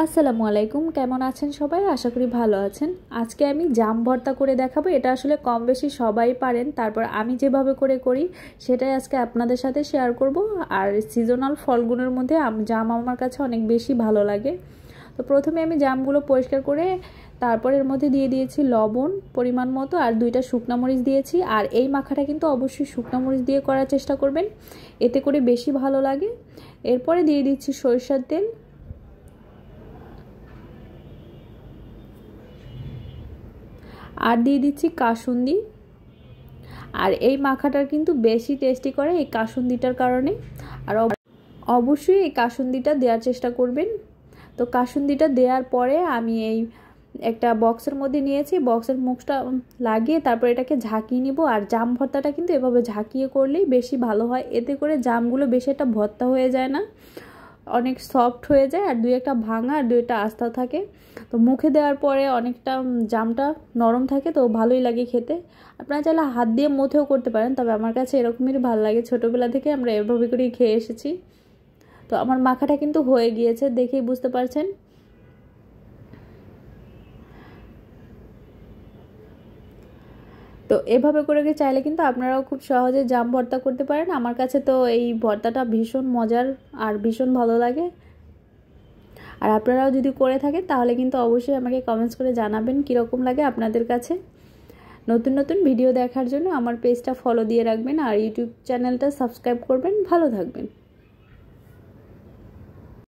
আসসালামু আলাইকুম কেমন আছেন সবাই আশা করি ভালো আছেন আজকে আমি জাম ভর্তা করে দেখাবো এটা আসলে কম বেশি সবাই পারেন তারপর আমি যেভাবে করে করি সেটাই আজকে আপনাদের সাথে শেয়ার করব আর সিজনাল ফলগুলোর মধ্যে জাম আমার কাছে অনেক বেশি ভালো লাগে তো প্রথমে আমি জামগুলো পরিষ্কার করে তারপর এর মধ্যে দিয়ে দিয়েছি লবণ পরিমাণ মতো আর দুইটা শুকনা মরিচ দিয়েছি আর এই মাখাটা কিন্তু অবশ্যই শুকনা মরিচ দিয়ে করার চেষ্টা করবেন এতে করে বেশি ভালো লাগে এরপরে দিয়ে দিচ্ছি সরিষার তেল আর দিয়ে দিচ্ছি কাসুন্দি আর এই মাখাটার কিন্তু বেশি টেস্টি করে এই কাসুন্দিটার কারণে আর অবশ্যই এই কাসুন্দিটা দেওয়ার চেষ্টা করবেন তো কাসুন্দিটা দেওয়ার পরে আমি এই একটা বক্সের মধ্যে নিয়েছি বক্সের মুখটা লাগিয়ে তারপর এটাকে ঝাঁকিয়ে নিব আর জাম ভর্তাটা কিন্তু এভাবে ঝাঁকিয়ে করলেই বেশি ভালো হয় এতে করে জামগুলো বেশি একটা ভর্তা হয়ে যায় না অনেক সফট হয়ে যায় আর দুই একটা ভাঙা আর একটা আস্তা থাকে তো মুখে দেওয়ার পরে অনেকটা জামটা নরম থাকে তো ভালোই লাগে খেতে আপনারা চাইলে হাত দিয়ে মুথেও করতে পারেন তবে আমার কাছে এরকমই ভালো লাগে ছোটোবেলা থেকে আমরা এভাবে করেই খেয়ে এসেছি তো আমার মাখাটা কিন্তু হয়ে গিয়েছে দেখেই বুঝতে পারছেন তো এভাবে করে চাইলে কিন্তু আপনারাও খুব সহজে জাম ভর্তা করতে পারেন আমার কাছে তো এই ভর্তাটা ভীষণ মজার আর ভীষণ ভালো লাগে আর আপনারাও যদি করে থাকেন তাহলে কিন্তু অবশ্যই আমাকে কমেন্টস করে জানাবেন কীরকম লাগে আপনাদের কাছে নতুন নতুন ভিডিও দেখার জন্য আমার পেজটা ফলো দিয়ে রাখবেন আর ইউটিউব চ্যানেলটা সাবস্ক্রাইব করবেন ভালো থাকবেন